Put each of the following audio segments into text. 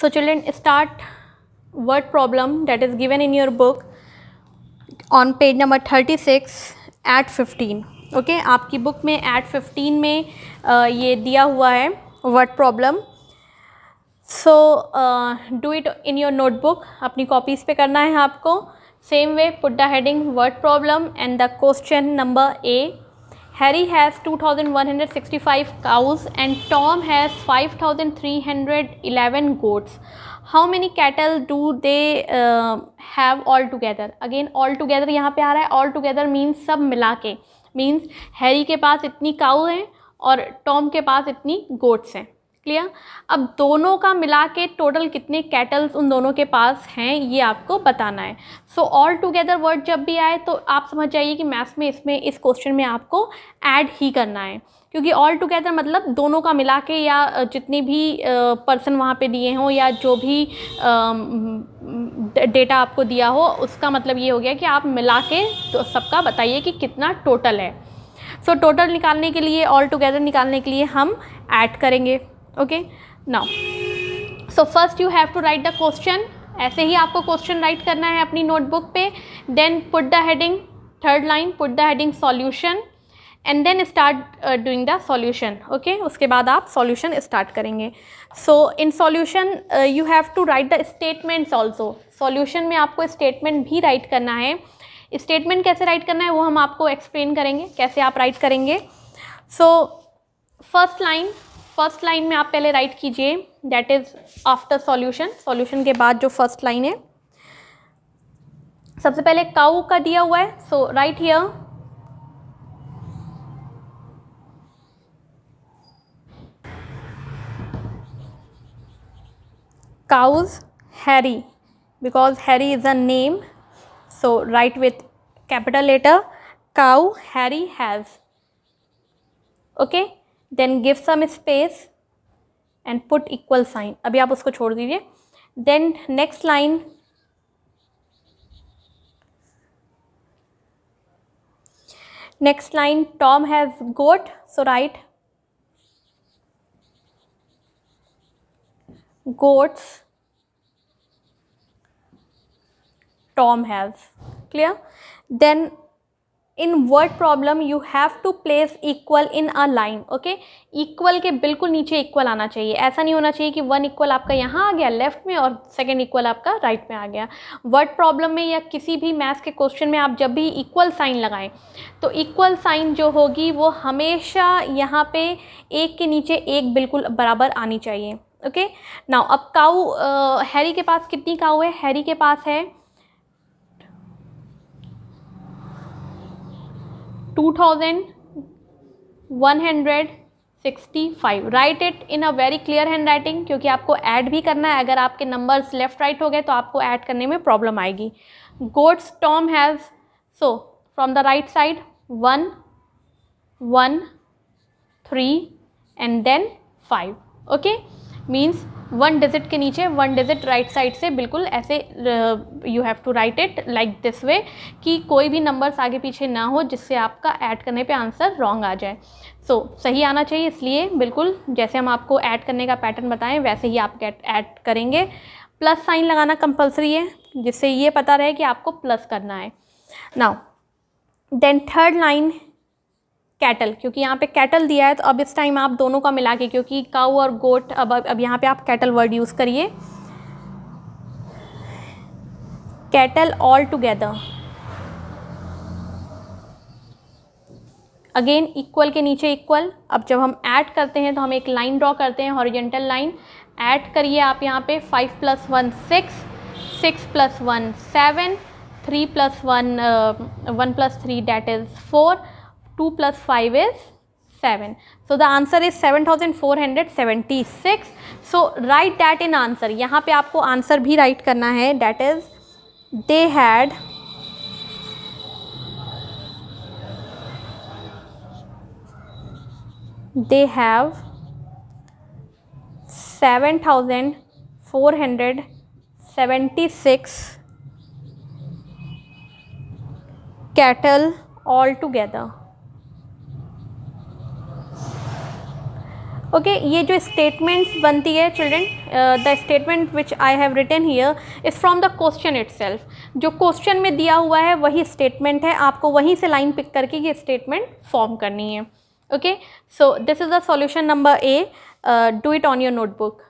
So children start word problem problem is is in your book on page number thirty six eight fifteen okay आपकी book में eight fifteen में आ, ये दिया हुआ है word problem so do it in your notebook अपनी copies पे करना है आपको same way put the heading word problem and the question number A Harry has 2165 cows and Tom has 5311 goats. How many cattle do they uh, have all together? Again all together यहाँ पे आ रहा है all together means सब मिला के means Harry के पास इतनी काऊ हैं और टॉम के पास इतनी गोट्स हैं क्लियर अब दोनों का मिला के टोटल कितने कैटल्स उन दोनों के पास हैं ये आपको बताना है सो ऑल टुगेदर वर्ड जब भी आए तो आप समझ जाइए कि मैथ्स में इसमें इस क्वेश्चन में आपको ऐड ही करना है क्योंकि ऑल टुगेदर मतलब दोनों का मिला के या जितने भी पर्सन वहाँ पे दिए हों या जो भी डेटा आपको दिया हो उसका मतलब ये हो गया कि आप मिला के तो सबका बताइए कि कितना टोटल है सो so, टोटल निकालने के लिए ऑल टुगेदर निकालने के लिए हम ऐड करेंगे okay now so first you have to write the question ऐसे ही आपको क्वेश्चन राइट करना है अपनी नोटबुक पे then put the heading third line put the heading solution and then start doing the solution okay उसके बाद आप सॉल्यूशन स्टार्ट करेंगे so in solution you have to write the statements also solution में आपको statement भी write करना है statement कैसे राइट करना है वो हम आपको एक्सप्लेन करेंगे कैसे आप राइट करेंगे so first line first line में आप पहले राइट कीजिए that is after solution solution के बाद जो फर्स्ट लाइन है सबसे पहले काउ का दिया हुआ है so write here cause Harry because Harry is a name so write with capital letter काउ Harry has okay then give some space and put equal sign अभी आप उसको छोड़ दीजिए then next line next line tom has goat so write goats tom has clear then in word problem you have to place equal in a line okay equal के बिल्कुल नीचे equal आना चाहिए ऐसा नहीं होना चाहिए कि वन इक्वल आपका यहाँ आ गया लेफ्ट में और सेकेंड इक्वल आपका राइट right में आ गया वर्ड प्रॉब्लम में या किसी भी मैथ्स के क्वेश्चन में आप जब भी इक्वल साइन लगाएं तो इक्वल साइन जो होगी वो हमेशा यहाँ पे एक के नीचे एक बिल्कुल बराबर आनी चाहिए ओके नाउ अब काऊ हैरी के पास कितनी काऊ है हैरी के पास है two thousand one hundred sixty five write it in a very clear handwriting क्योंकि आपको ऐड भी करना है अगर आपके नंबर्स लेफ्ट राइट हो गए तो आपको ऐड करने में प्रॉब्लम आएगी गोड्स Tom has so from the right side one one three and then five okay means one digit के नीचे वन डिजिट राइट साइड से बिल्कुल ऐसे you have to write it like this way कि कोई भी नंबर्स आगे पीछे ना हो जिससे आपका ऐड करने पे आंसर रॉन्ग आ जाए सो so, सही आना चाहिए इसलिए बिल्कुल जैसे हम आपको ऐड करने का पैटर्न बताएं वैसे ही आप ऐड करेंगे प्लस साइन लगाना कंपलसरी है जिससे ये पता रहे कि आपको प्लस करना है now then third line total क्योंकि यहाँ पे कैटल दिया है तो अब इस टाइम आप दोनों का मिला के क्योंकि काऊ और गोट अब अब यहाँ पे आप कैटल वर्ड यूज़ करिए total all together again equal के नीचे इक्वल अब जब हम ऐड करते हैं तो हम एक लाइन ड्रॉ करते हैं हॉरिजेंटल लाइन ऐड करिए आप यहाँ पे five plus one six six plus one seven three plus one one plus three that is four two plus five is seven so the answer is seven thousand four hundred seventy six so write that in answer यहाँ पे आपको answer भी write करना है that is they had they have seven thousand four hundred seventy six total all together okay okay, ये जो statements बनती है children the statement which I have written here is from the question it जो question में दिया हुआ है वही स्टेटमेंट है आपको वहीं से लाइन पिक करके ये स्टेटमेंट फॉर्म करनी है okay so this is the solution number A do it on your notebook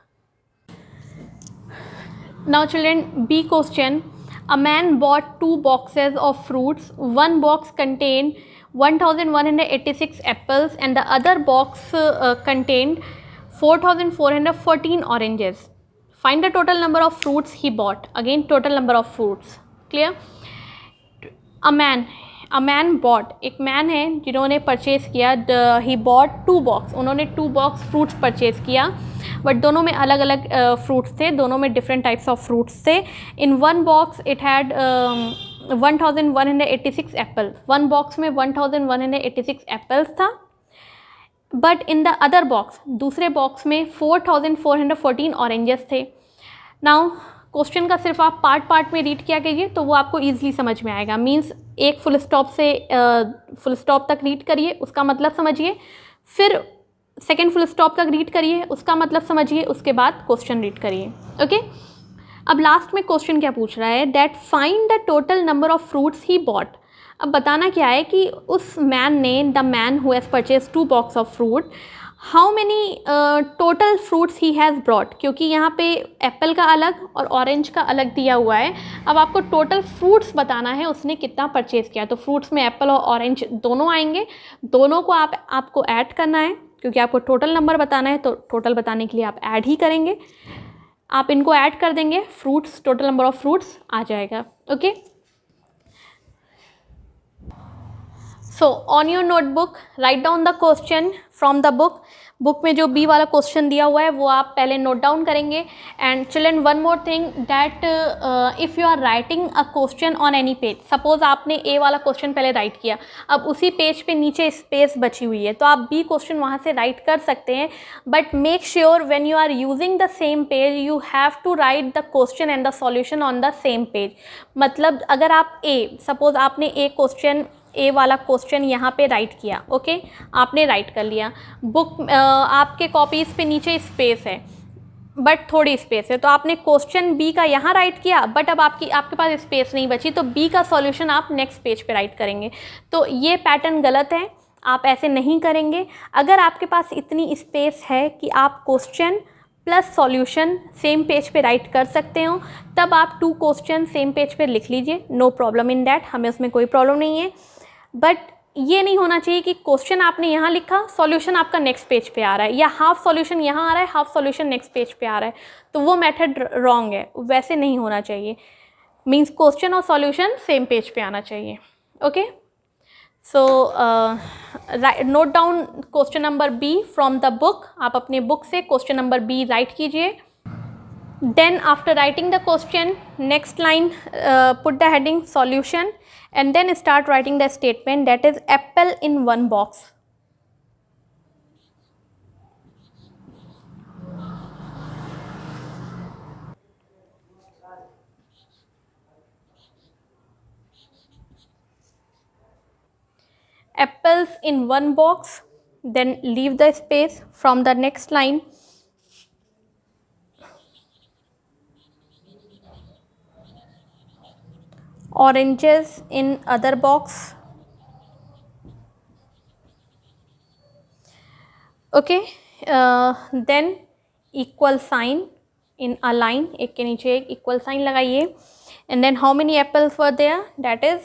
now children B question a man bought two boxes of fruits. One box contained 1186 apples and the other box uh, contained 4414 oranges. Find the total number of fruits he bought. Again total number of fruits. Clear? A man, a man bought एक man है जिन्होंने purchase किया ही bought two box उन्होंने two box fruits purchase किया but दोनों में अलग अलग फ्रूट्स uh, थे दोनों में डिफरेंट टाइप्स ऑफ फ्रूट्स थे in one box it had one thousand one hundred eighty six apple one box में one thousand one hundred eighty six apples था but in the other box दूसरे box में four thousand four hundred fourteen oranges थे now question का सिर्फ आप part part में read किया कीजिए तो वो आपको ईजिली समझ में आएगा मीन्स एक फुल स्टॉप से फुल स्टॉप तक रीड करिए उसका मतलब समझिए फिर सेकेंड फुल स्टॉप तक रीड करिए उसका मतलब समझिए उसके बाद क्वेश्चन रीड करिए ओके अब लास्ट में क्वेश्चन क्या पूछ रहा है that find the total number of fruits he bought अब बताना क्या है कि उस मैन ने the man who's purchase two box of fruit how many total fruits he has broad क्योंकि यहाँ पे एप्पल का अलग और ऑरेंज का अलग दिया हुआ है अब आपको टोटल फ्रूट्स बताना है उसने कितना परचेज़ किया तो फ्रूट्स में एप्पल और ऑरेंज दोनों आएंगे दोनों को आप आपको ऐड करना है क्योंकि आपको टोटल नंबर बताना है तो टोटल बताने के लिए आप ऐड ही करेंगे आप इनको ऐड कर देंगे fruits total number of fruits आ जाएगा okay okay? So on your notebook write down the question from the book book में जो बी वाला क्वेश्चन दिया हुआ है वो आप पहले नोट डाउन करेंगे and children one more thing that if you are writing a question on any page suppose आपने ए वाला क्वेश्चन पहले राइट किया अब उसी पेज पे नीचे स्पेस बची हुई है तो आप बी क्वेश्चन वहाँ से राइट कर सकते हैं but make sure when you are using the same page you have to write the question and the solution on the same page मतलब अगर आप ए सपोज आपने ए क्वेश्चन ए वाला क्वेश्चन यहाँ पे राइट किया ओके आपने राइट कर लिया बुक आपके कॉपीज़ पे नीचे स्पेस है बट थोड़ी स्पेस है तो आपने क्वेश्चन बी का यहाँ राइट किया बट अब आपकी आपके पास स्पेस नहीं बची तो बी का सॉल्यूशन आप नेक्स्ट पेज पे राइट करेंगे तो ये पैटर्न गलत है आप ऐसे नहीं करेंगे अगर आपके पास इतनी स्पेस है कि आप question plus solution same page पे राइट कर सकते हो तब आप टू क्वेश्चन सेम पेज पे लिख लीजिए नो प्रॉब्लम इन डैट हमें उसमें कोई प्रॉब्लम नहीं है बट ये नहीं होना चाहिए कि क्वेश्चन आपने यहाँ लिखा सॉल्यूशन आपका नेक्स्ट पेज पे आ रहा है या हाफ सॉल्यूशन यहाँ आ रहा है हाफ सॉल्यूशन नेक्स्ट पेज पे आ रहा है तो वो मेथड रॉन्ग है वैसे नहीं होना चाहिए मींस क्वेश्चन और सॉल्यूशन सेम पेज पे आना चाहिए okay so note down question number B from the book आप अपने बुक से क्वेश्चन नंबर बी राइट कीजिए then after writing the question next line put the heading solution and then start writing the statement that is apple in one box. Apples in one box, then leave the space from the next line oranges in other box okay uh, then equal sign in a line एक के नीचे equal sign लगाइए and then how many apples were there that is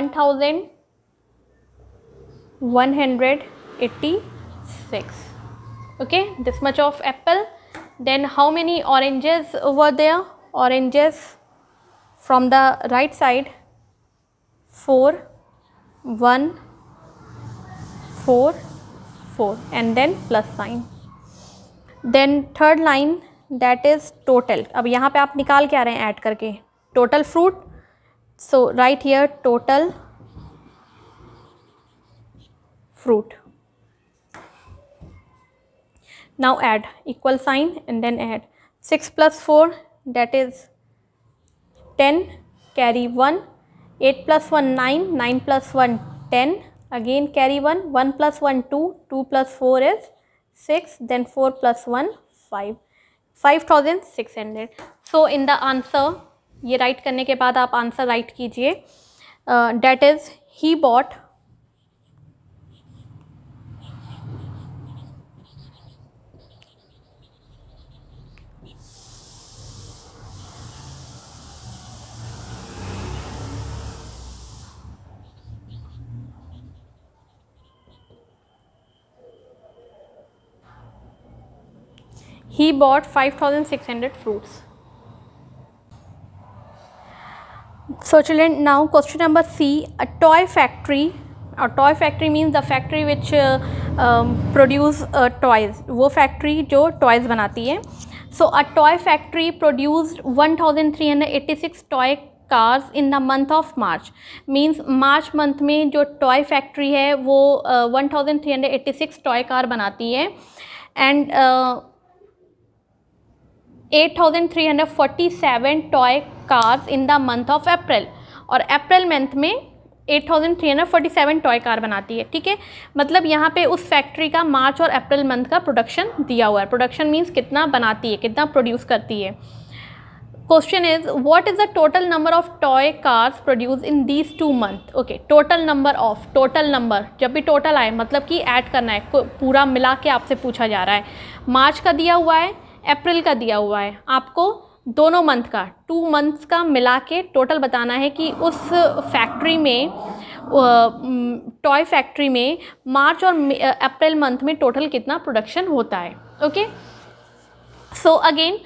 1186 okay this much of apple then how many oranges were there oranges from the right side 4 1 4 4 and then plus sign then third line that is total अब यहाँ पे आप निकाल के आ रहे हैं add करके total fruit so right here total fruit now add equal sign and then add 6 plus 4 that is ten carry one eight plus one nine nine plus one ten again carry one one plus one two two plus four is six then four plus one five five thousand six hundred so in the answer ये write करने के बाद आप answer write कीजिए that is he bought he bought 5600 fruits. So children now question number C a toy factory a toy factory means the factory which uh, um, produce uh, toys वो factory जो toys बनाती है So a toy factory produced 1386 toy cars in the month of March means March month में जो toy factory है वो uh, 1386 toy car बनाती है and uh, 8,347 toy cars in the month of April और अप्रैल मंथ में 8,347 toy car बनाती है ठीक है मतलब यहाँ पे उस फैक्ट्री का मार्च और अप्रैल मंथ का प्रोडक्शन दिया हुआ है प्रोडक्शन मीन्स कितना बनाती है कितना प्रोड्यूस करती है question is what is the total number of toy cars produce in these two month okay total number of total number जब भी टोटल आए मतलब कि ऐड करना है पूरा मिला के आपसे पूछा जा रहा है मार्च का दिया हुआ है अप्रैल का दिया हुआ है आपको दोनों मंथ का टू मंथ्स का मिला के टोटल बताना है कि उस फैक्ट्री में टॉय फैक्ट्री में मार्च और अप्रैल मंथ में टोटल कितना प्रोडक्शन होता है okay so again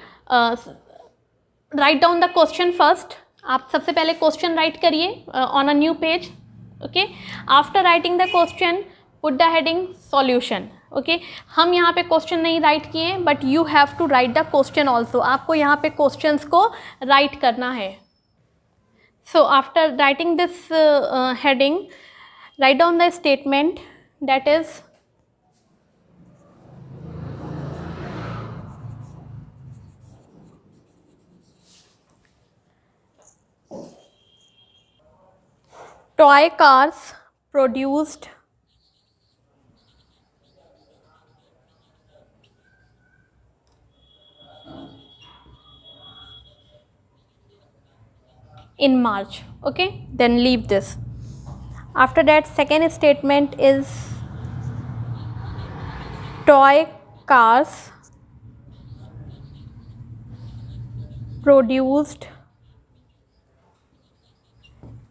write down the question first आप सबसे पहले क्वेश्चन राइट करिए on a new page okay after writing the question put the heading solution okay okay? हम यहाँ पे क्वेश्चन नहीं राइट किए but you have to write the question also आपको यहाँ पे क्वेश्चंस को राइट करना है so after writing this heading right down the statement that is toy cars produced in March okay then leave this after that second statement is toy cars produced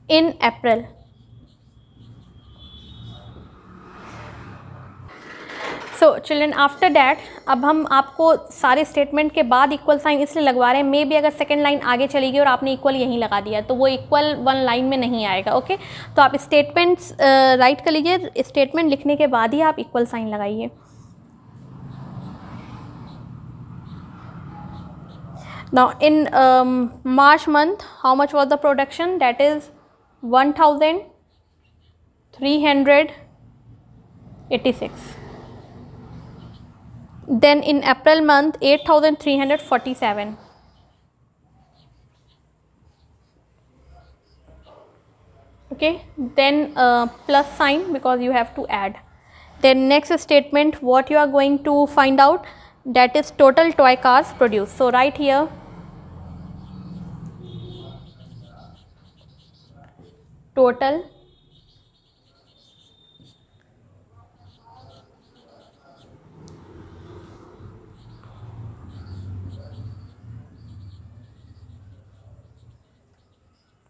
in April so children after that अब हम आपको सारे statement के बाद equal sign इसलिए लगवा रहे हैं मे भी अगर सेकेंड लाइन आगे चली गई और आपने इक्वल यहीं लगा दिया तो वो इक्वल वन लाइन में नहीं आएगा ओके तो आप स्टेटमेंट्स राइट कर लीजिए स्टेटमेंट लिखने के बाद ही आप इक्वल साइन लगाइए in March month how much was the production that is one thousand three hundred eighty six Then in April month 8347. Okay, then uh, plus sign because you have to add. Then next statement what you are going to find out that is total toy cars produced. So right here total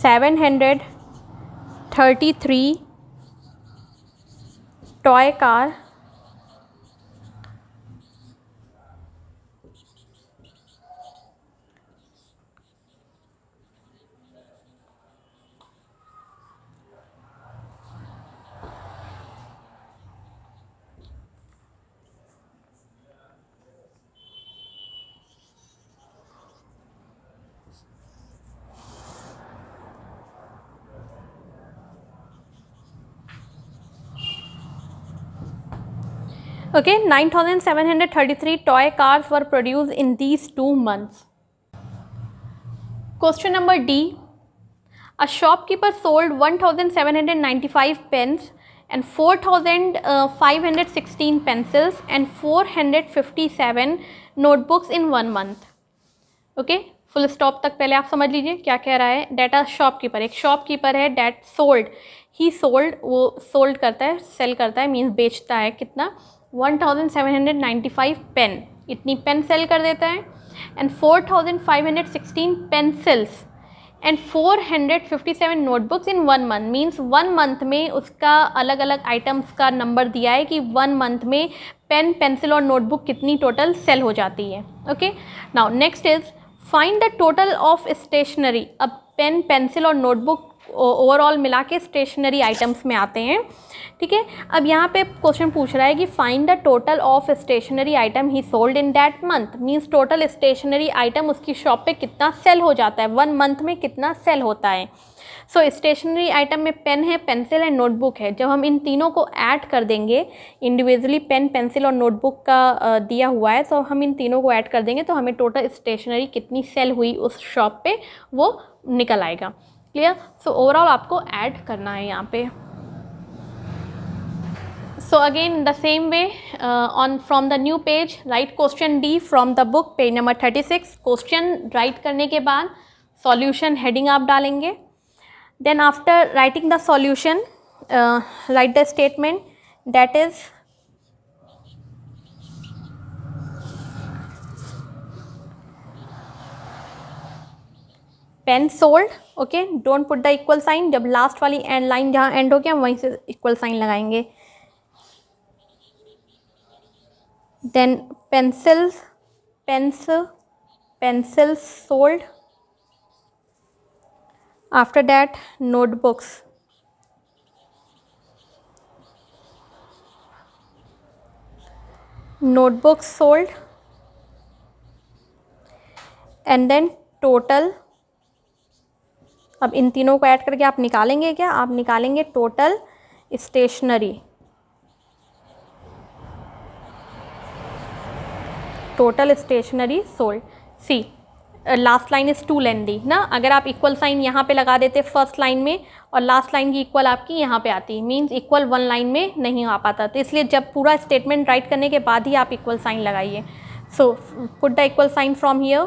733 toy car डी 9,733 shopkeeper sold one thousand seven hundred ninety five pens and four thousand five hundred 1,795 pencils and 4,516 hundred fifty 457 notebooks in one month okay full stop तक पहले आप समझ लीजिए क्या कह रहा है डेटा शॉपकीपर एक शॉपकीपर है डेट सोल्ड ही सोल्ड वो सोल्ड करता है सेल करता है मीन्स बेचता है कितना 1795 पेन इतनी पेन सेल कर देता है and 4516 pencils and 457 notebooks in one month means one month में उसका अलग अलग आइटम्स का नंबर दिया है कि वन मंथ में पेन पेंसिल और नोटबुक कितनी टोटल सेल हो जाती है okay now next is find the total of stationery अब पेन पेंसिल और नोटबुक ओवरऑल मिला के स्टेशनरी आइटम्स में आते हैं ठीक है अब यहाँ पे क्वेश्चन पूछ रहा है कि find the total of stationery item he sold in that month means total stationery item उसकी शॉप पे कितना सेल हो जाता है वन मंथ में कितना सेल होता है सो स्टेशनरी आइटम में पेन है पेंसिल है नोटबुक है जब हम इन तीनों को ऐड कर देंगे इंडिविजुअली पेन पेंसिल और नोटबुक का दिया हुआ है सो तो so हम इन तीनों को ऐड कर देंगे तो हमें टोटल स्टेशनरी कितनी सेल हुई उस शॉप पे वो निकल आएगा क्लियर सो ओवरऑल आपको ऐड करना है यहाँ पे so again the same way on from the new page write question D from the book page number thirty six question write करने के बाद सॉल्यूशन हेडिंग आप डालेंगे then after writing the solution write the statement that is pen sold okay don't put the equal sign जब last वाली end line जहाँ end हो गया हम वहीं से इक्वल साइन लगाएंगे then pencils pens pencils sold after that notebooks notebooks sold and then total अब इन तीनों को ऐड करके आप निकालेंगे क्या आप निकालेंगे total stationery total stationery sold see last line is to लेंदी ना अगर आप इक्वल साइन यहाँ पे लगा देते फर्स्ट लाइन में और लास्ट लाइन की इक्वल आपकी यहाँ पे आती मींस इक्वल वन लाइन में नहीं आ पाता तो इसलिए जब पूरा स्टेटमेंट राइट करने के बाद ही आप इक्वल साइन लगाइए so put the equal sign from here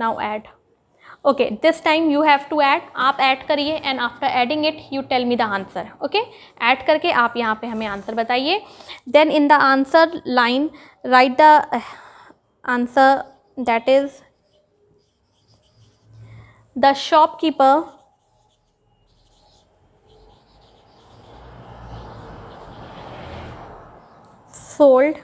now add okay this time you have to add आप ऐड करिए and after adding it you tell me the answer okay add करके आप यहाँ पे हमें आंसर बताइए then in the answer line write the answer that is the shopkeeper sold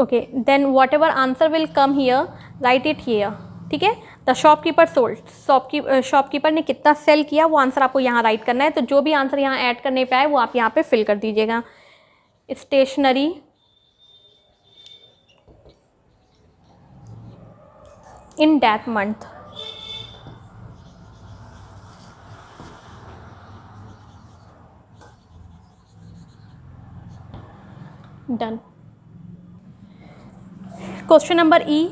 okay then whatever answer will come here write it here ठीक है the shopkeeper sold शॉपकी shopkeeper ने कितना सेल किया वो आंसर आपको यहाँ right करना है तो जो भी आंसर यहाँ ऐड करने पे आए वो आप यहाँ पे फिल कर दीजिएगा stationery in that month done question number E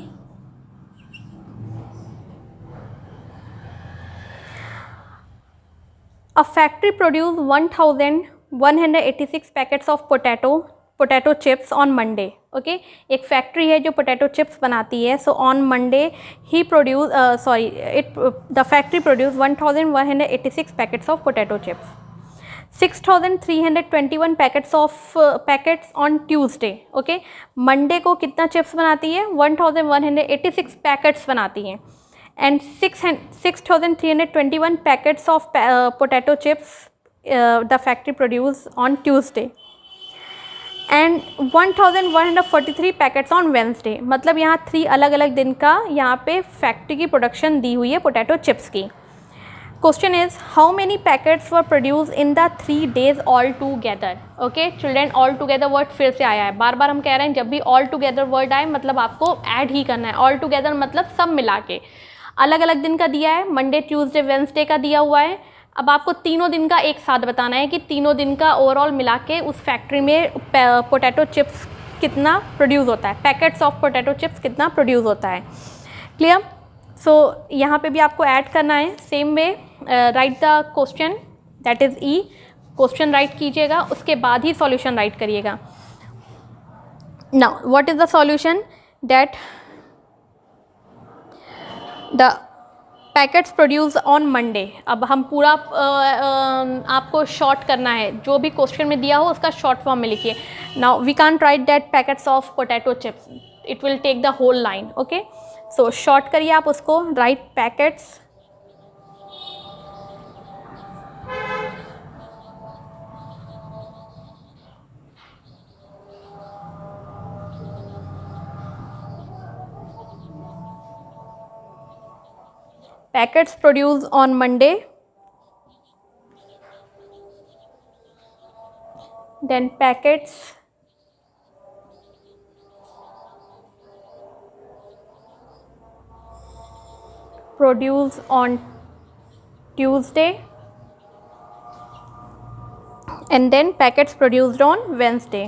thousand one hundred 1186 six packets of potato chips on Monday okay एक फैक्ट्री है जो पोटैटो चिप्स बनाती है so on Monday he produce sorry it the factory produce 1186 packets of potato chips 6,321 packets of packets on Tuesday okay Monday को कितना chips बनाती है 1,186 packets बनाती हैं and six six thousand three hundred twenty one packets of potato chips the factory produce on Tuesday and one thousand one hundred forty three packets on Wednesday मतलब यहाँ three अलग अलग दिन का यहाँ पे फैक्ट्री की प्रोडक्शन दी हुई है पोटैटो चिप्स की question is how many packets were produced in the three days all together okay children all together word फिर से आया है बार बार हम कह रहे हैं जब भी ऑल टूगेदर word आए मतलब आपको ऐड ही करना है ऑल टूगेदर मतलब सब मिला के अलग अलग दिन का दिया है मंडे ट्यूजडे वेंसडे का दिया हुआ है अब आपको तीनों दिन का एक साथ बताना है कि तीनों दिन का ओवरऑल मिला के उस फैक्ट्री में पोटैटो चिप्स कितना प्रोड्यूस होता है पैकेट्स ऑफ पोटैटो चिप्स कितना प्रोड्यूस होता है क्लियर सो so, यहाँ पे भी आपको ऐड करना है same way write the question that is E question write कीजिएगा उसके बाद ही सॉल्यूशन राइट करिएगा now what is the solution that the packets produce on Monday अब हम पूरा आ, uh, आ, um, आपको शॉर्ट करना है जो भी क्वेश्चन में दिया हो उसका शॉर्ट फॉर्म में लिखिए now we can write that packets of potato chips it will take the whole line okay so short करिए आप उसको write packets packets produced on Monday, then packets produced on Tuesday and then packets produced on Wednesday.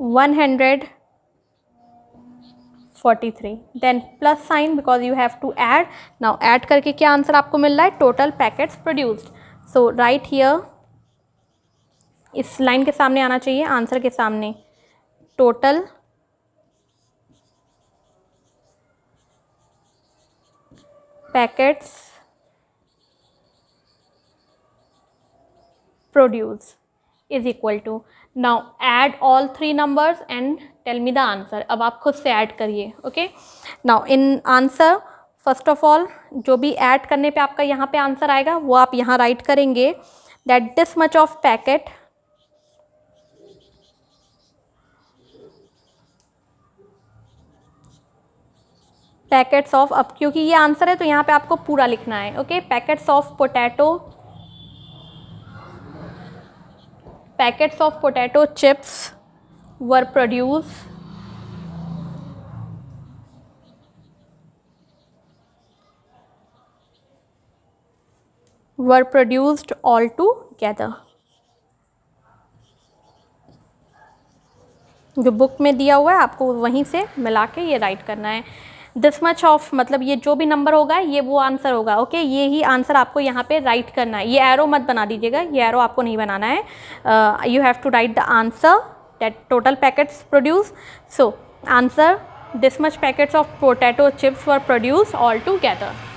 One hundred forty three then plus sign because you have to add now add करके क्या answer आपको मिल रहा है total packets produced so write here इस लाइन के सामने आना चाहिए आंसर के सामने total packets produce is equal to now add all three numbers and tell me the answer अब आप खुद से ऐड करिए okay now in answer first of all जो भी ऐड करने पे आपका यहाँ पे आंसर आएगा वो आप यहाँ राइट करेंगे that this much of packet packets of अब क्योंकि ये आंसर है तो यहाँ पे आपको पूरा लिखना है okay packets of potato packets of potato chips were produced were produced all together जो बुक में दिया हुआ है आपको वहीं से मिला के ये राइट करना है दिस मच ऑफ मतलब ये जो भी नंबर होगा ये वो आंसर होगा ओके ये ही आंसर आपको यहाँ पे राइट करना है ये एरो मत बना दीजिएगा ये एरो आपको नहीं बनाना है you have to write the answer that total packets produce so answer this much packets of potato chips were produce all together